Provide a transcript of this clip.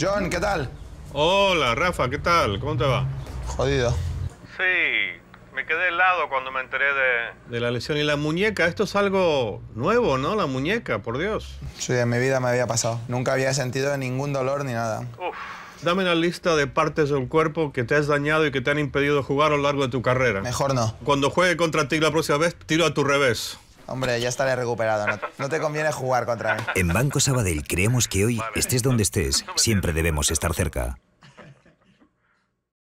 John, ¿qué tal? Hola, Rafa, ¿qué tal? ¿Cómo te va? Jodido. Sí, me quedé helado cuando me enteré de... De la lesión y la muñeca. Esto es algo nuevo, ¿no? La muñeca, por Dios. Sí, en mi vida me había pasado. Nunca había sentido ningún dolor ni nada. Uf. Dame una lista de partes del cuerpo que te has dañado y que te han impedido jugar a lo largo de tu carrera. Mejor no. Cuando juegue contra ti la próxima vez, tiro a tu revés. Hombre, ya estaré recuperado. No, te conviene jugar contra mí. En Banco Sabadell creemos que hoy, estés donde estés, siempre debemos estar cerca.